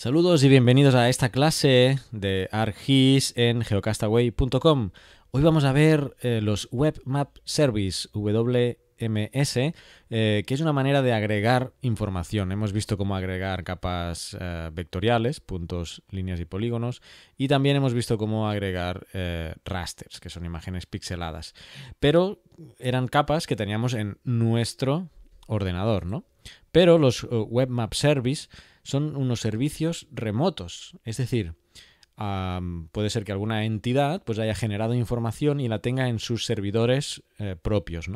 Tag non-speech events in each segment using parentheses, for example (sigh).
Saludos y bienvenidos a esta clase de ArcGIS en geocastaway.com. Hoy vamos a ver eh, los Web Map Service WMS, eh, que es una manera de agregar información. Hemos visto cómo agregar capas eh, vectoriales, puntos, líneas y polígonos, y también hemos visto cómo agregar rasters, que son imágenes pixeladas. Pero eran capas que teníamos en nuestro ordenador, ¿no? Pero los Web Map Service son unos servicios remotos. Es decir, puede ser que alguna entidad pues, haya generado información y la tenga en sus servidores eh, propios.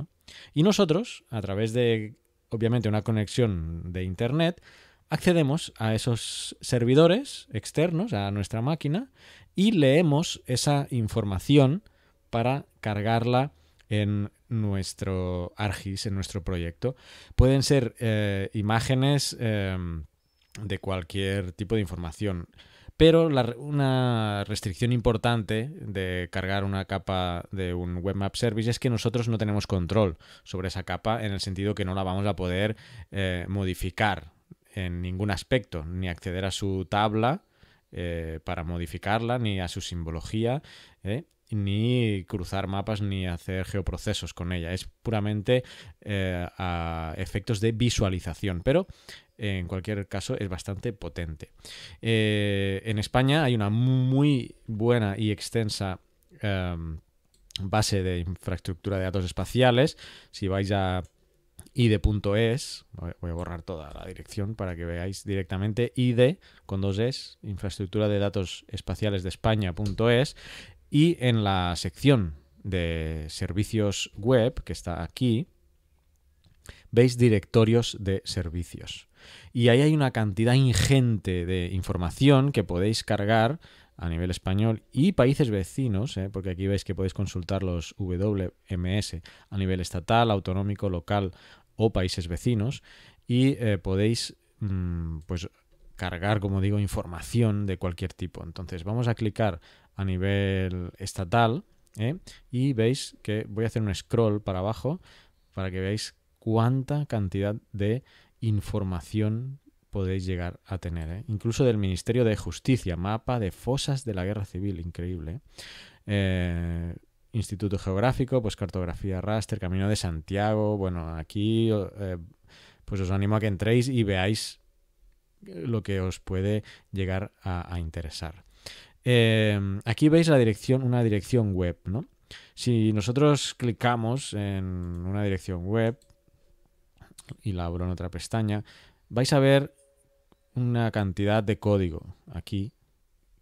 Y nosotros, a través de, obviamente, una conexión de Internet, accedemos a esos servidores externos, a nuestra máquina, y leemos esa información para cargarla en nuestro ARGIS, en nuestro proyecto. Pueden ser eh, imágenes... Em, de cualquier tipo de información. Pero una restricción importante de cargar una capa de un web map Service es que nosotros no tenemos control sobre esa capa en el sentido que no la vamos a poder eh, modificar en ningún aspecto, ni acceder a su tabla eh, para modificarla, ni a su simbología, eh, ni cruzar mapas, ni hacer geoprocesos con ella. Es puramente a efectos de visualización. Pero en cualquier caso es bastante potente. Eh, en España hay una muy buena y extensa... Em, base de infraestructura de datos espaciales. Si vais a id.es, e voy a borrar toda la dirección para que veáis directamente id e, con dos es, infraestructura de datos espaciales de España.es y en la sección de servicios web que está aquí veis directorios de servicios. Y ahí hay una cantidad ingente de información que podéis cargar a nivel español y países vecinos, ¿eh? porque aquí veis que podéis consultar los WMS a nivel estatal, autonómico, local o países vecinos y eh, podéis mm, pues cargar, como digo, información de cualquier tipo. Entonces vamos a clicar a nivel estatal ¿eh? y veis que voy a hacer un scroll para abajo para que veáis cuánta cantidad de información podéis llegar a tener. ¿eh? Incluso del Ministerio de Justicia, mapa de fosas de la Guerra Civil, increíble. ¿eh? Eh, Instituto Geográfico, pues cartografía raster, Camino de Santiago. Bueno, aquí pues os animo a que entréis y veáis lo que os puede llegar a, interesar. aquí veis la dirección, una dirección web, Si nosotros clicamos en una dirección web, y la abro en otra pestaña, vais a ver una cantidad de código aquí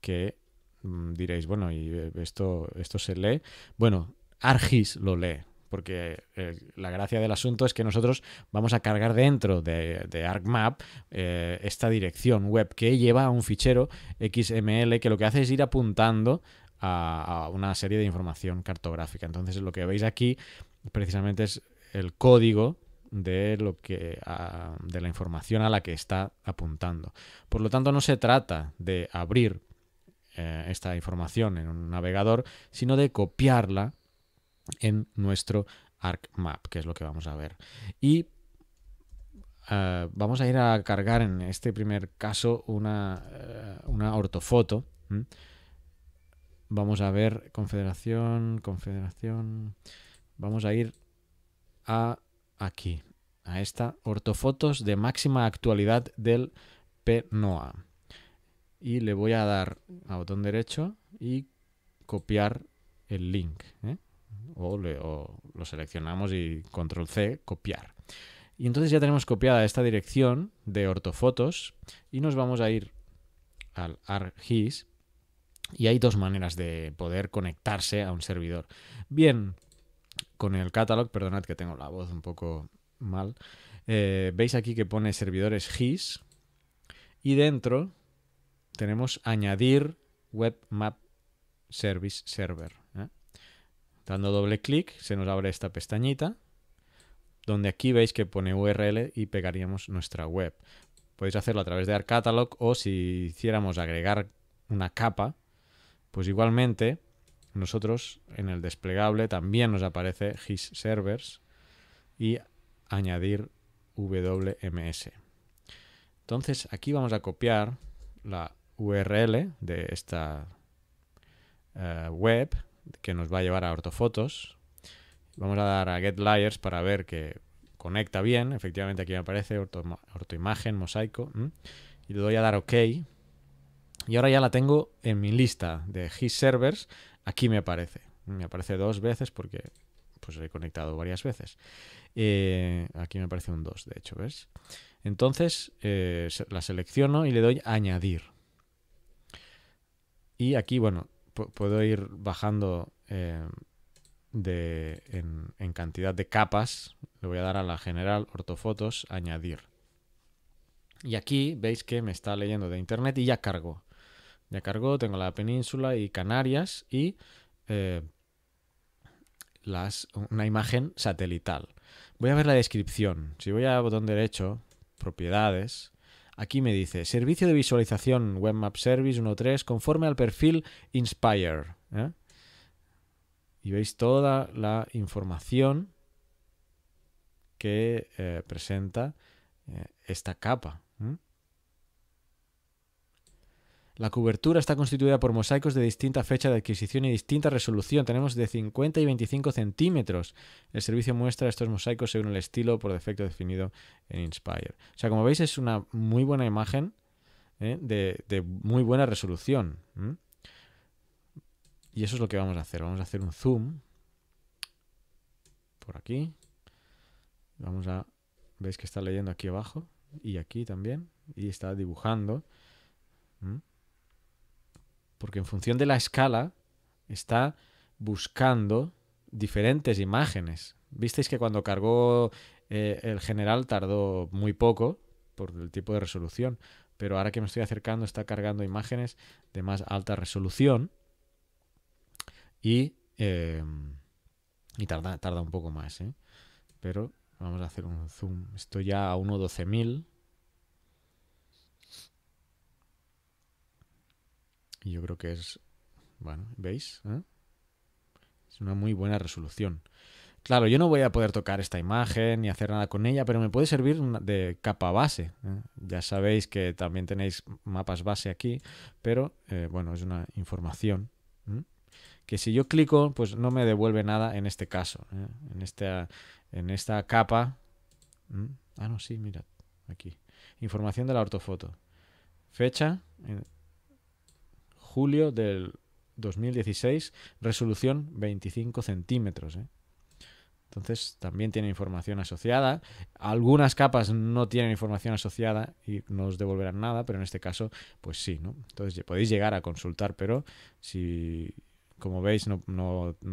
que mm, diréis, bueno, ¿y eh, esto, esto se lee? Bueno, Argis lo lee, porque eh, la gracia del asunto es que nosotros vamos a cargar dentro de, ArcMap eh, esta dirección web que lleva a un fichero XML que lo que hace es ir apuntando a, a una serie de información cartográfica. Entonces lo que veis aquí precisamente es el código de lo que de la información a la que está apuntando. Por lo tanto, no se trata de abrir eh, esta información en un navegador, sino de copiarla en nuestro ArcMap, que es lo que vamos a ver. Y eh, vamos a ir a cargar en este primer caso una, eh, ortofoto. Vamos a ver confederación, confederación. Vamos a ir a aquí, a esta ortofotos de máxima actualidad del PNOA. Y le voy a dar a botón derecho y copiar el link. ¿eh? O, lo seleccionamos y control C, copiar. Y entonces ya tenemos copiada esta dirección de ortofotos y nos vamos a ir al ArGIS y hay dos maneras de poder conectarse a un servidor. Bien con el catalog, perdonad que tengo la voz un poco mal, eh, veis aquí que pone servidores GIS y dentro tenemos añadir web map service server. ¿eh? Dando doble clic se nos abre esta pestañita donde aquí veis que pone URL y pegaríamos nuestra web. Podéis hacerlo a través de Catalog o si hiciéramos agregar una capa, pues igualmente nosotros en el desplegable también nos aparece his servers y añadir WMS. Entonces aquí vamos a copiar la URL de esta eh, web que nos va a llevar a ortofotos. Vamos a dar a get layers para ver que conecta bien. Efectivamente aquí me aparece ortoimagen, mosaico. Y le doy a dar OK. Y ahora ya la tengo en mi lista de his servers Aquí me aparece. Me aparece dos veces porque pues he conectado varias veces. Eh, aquí me aparece un 2, de hecho, ¿ves? Entonces eh, la selecciono y le doy añadir. Y aquí, bueno, puedo ir bajando eh, en, en, cantidad de capas. Le voy a dar a la general, ortofotos, añadir. Y aquí veis que me está leyendo de internet y ya cargo. Ya cargó, tengo la península y Canarias y eh, una imagen satelital. Voy a ver la descripción. Si voy al botón derecho, propiedades, aquí me dice servicio de visualización Web Map Service 1.3 conforme al perfil Inspire. ¿eh? Y veis toda la información que eh, presenta esta capa. La cobertura está constituida por mosaicos de distinta fecha de adquisición y distinta resolución. Tenemos de 50 y 25 centímetros. El servicio muestra estos mosaicos según el estilo por defecto definido en Inspire. O sea, como veis, es una muy buena imagen ¿eh? de, muy buena resolución. Y eso es lo que vamos a hacer. Vamos a hacer un zoom por aquí. Vamos a... ¿Veis que está leyendo aquí abajo? Y aquí también. Y está dibujando porque en función de la escala está buscando diferentes imágenes. Visteis que cuando cargó eh, el general tardó muy poco por el tipo de resolución, pero ahora que me estoy acercando está cargando imágenes de más alta resolución y, eh, tarda, un poco más. ¿eh? Pero vamos a hacer un zoom. Estoy ya a 1.12.000 Y yo creo que es, bueno, ¿veis? ¿Eh? Es una muy buena resolución. Claro, yo no voy a poder tocar esta imagen ni hacer nada con ella, pero me puede servir de capa base. ¿eh? Ya sabéis que también tenéis mapas base aquí, pero eh, bueno, es una información que si yo clico, pues no me devuelve nada en este caso. En, esta, en esta capa... Ah, no, sí, mirad, aquí. Información de la ortofoto. Fecha, julio del 2016, resolución 25 centímetros. ¿eh? Entonces también tiene información asociada. Algunas capas no tienen información asociada y no os devolverán nada, pero en este caso, pues sí, Entonces podéis llegar a consultar, pero si, como veis, no,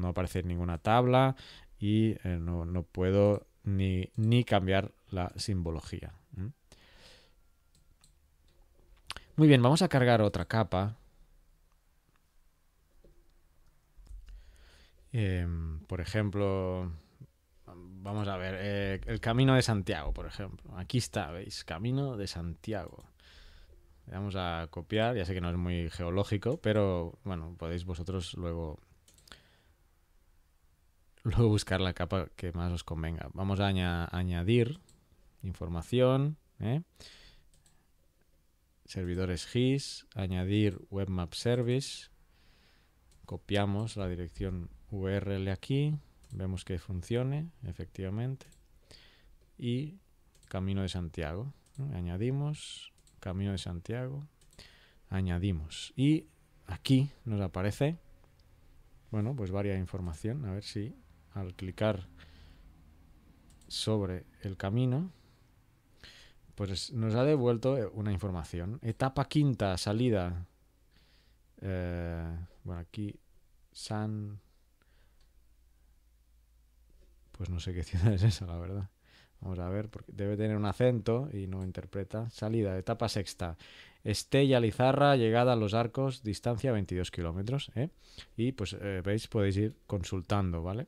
aparece ninguna tabla y eh, no, puedo ni, cambiar la simbología. Muy bien, vamos a cargar otra capa Em, por ejemplo, vamos a ver, eh, el Camino de Santiago, por ejemplo. Aquí está, ¿veis? Camino de Santiago. vamos a copiar, ya sé que no es muy geológico, pero bueno, podéis vosotros luego, luego buscar la capa que más os convenga. Vamos a añadir información, ¿eh? servidores GIS, añadir web map service, copiamos la dirección URL aquí, vemos que funcione, efectivamente. Y Camino de Santiago. Añadimos Camino de Santiago. Añadimos. Y aquí nos aparece, bueno, pues varia información. A ver si al clicar sobre el camino, pues nos ha devuelto eh, una información. Etapa quinta, salida. Eh, bueno, aquí San pues no sé qué (laughs) ciudad es esa, la verdad. Vamos a ver, porque debe tener un acento y no interpreta. Salida, etapa sexta. Estella Lizarra, llegada a los arcos, distancia 22 kilómetros. ¿eh? Y pues eh, veis, podéis ir consultando, ¿vale?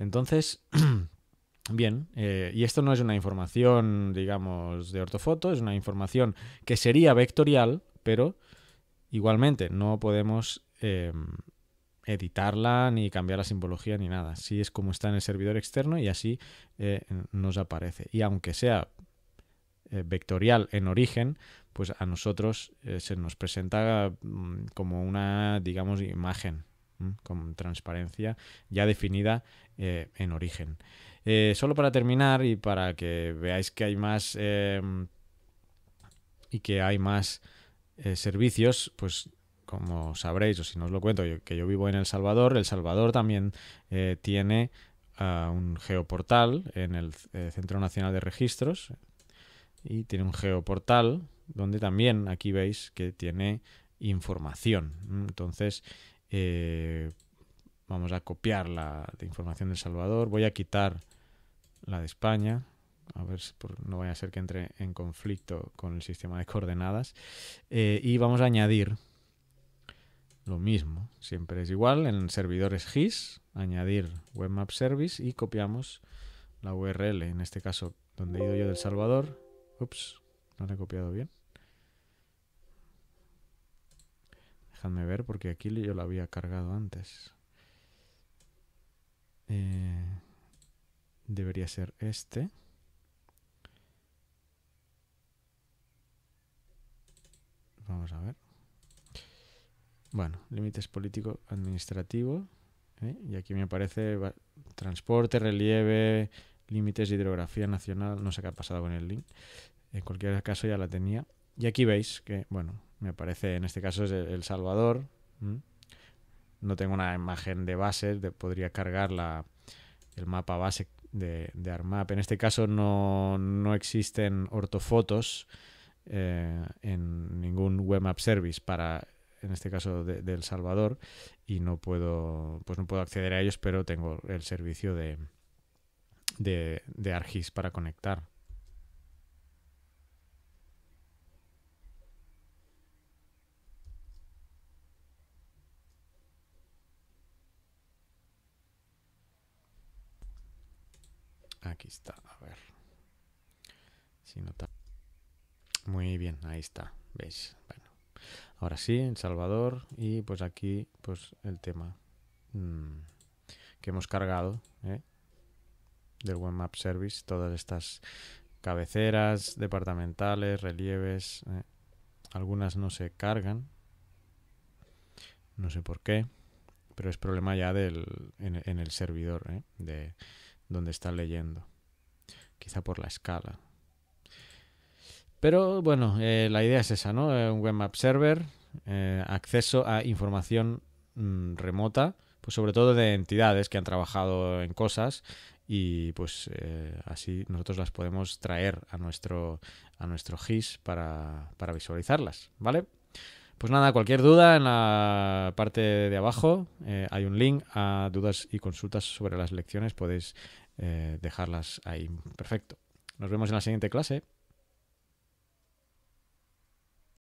Entonces, (clears throat) bien, eh, y esto no es una información, digamos, de ortofoto, es una información que sería vectorial, pero igualmente no podemos em, editarla, ni cambiar la simbología, ni nada. Si es como está en el servidor externo y así eh, nos aparece. Y aunque sea eh, vectorial en origen, pues a nosotros eh, se nos presenta mm, como una, digamos, imagen con transparencia ya definida en origen. solo para terminar y para que veáis que hay más y que hay más servicios, pues como sabréis, o si no os lo cuento, que yo vivo en El Salvador, El Salvador también eh, tiene ah, un geoportal en el eh, Centro Nacional de Registros y tiene un geoportal donde también aquí veis que tiene información. Entonces, eh, vamos a copiar la información de El Salvador. Voy a quitar la de España. A ver si no vaya a ser que entre en conflicto con el sistema de coordenadas. y vamos a añadir lo mismo, siempre es igual, en servidores GIS, añadir Webmap Service y copiamos la URL, en este caso donde he ido yo del Salvador, ups, no la he copiado bien. déjame ver porque aquí yo la había cargado antes. Eh, debería ser este. Vamos a ver. Bueno, límites político-administrativo. ¿eh? Y aquí me aparece transporte, relieve, límites de hidrografía nacional. No sé qué ha pasado con el link. En cualquier caso ya la tenía. Y aquí veis que, bueno, me aparece, en este caso es El Salvador. No tengo una imagen de base, de, podría cargar la, el mapa base de, Armap. En este caso no, no existen ortofotos eh, en ningún web map service para en este caso de, Salvador, y no puedo, pues no puedo acceder a ellos, pero tengo el servicio de, de, Argis para conectar. Aquí está, a ver. Si nota. Muy bien, ahí está. ¿Veis? Ahora sí, en Salvador y pues aquí pues el tema mm, que hemos cargado ¿eh? del Web Map Service, todas estas cabeceras, departamentales, relieves, ¿eh? algunas no se cargan, no sé por qué, pero es problema ya del en, el servidor ¿eh? de donde está leyendo, quizá por la escala. Pero bueno, eh, la idea es esa, ¿no? Eh, un web map server, eh, acceso a información mm, remota, pues sobre todo de entidades que han trabajado en cosas y pues así nosotros las podemos traer a nuestro, a nuestro GIS para, visualizarlas, ¿vale? Pues nada, cualquier duda en la parte de abajo hay un link a dudas y consultas sobre las lecciones, podéis dejarlas ahí. Perfecto. Nos vemos en la siguiente clase.